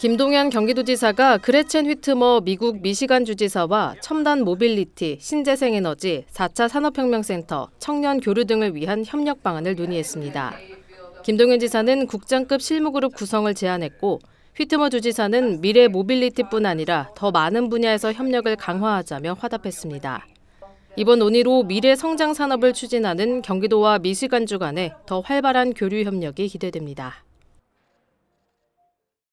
김동현 경기도지사가 그레첸 휘트머 미국 미시간 주지사와 첨단 모빌리티, 신재생에너지, 4차 산업혁명센터, 청년 교류 등을 위한 협력 방안을 논의했습니다. 김동현 지사는 국장급 실무그룹 구성을 제안했고 휘트머 주지사는 미래 모빌리티뿐 아니라 더 많은 분야에서 협력을 강화하자며 화답했습니다. 이번 논의로 미래 성장 산업을 추진하는 경기도와 미시간 주간에 더 활발한 교류 협력이 기대됩니다.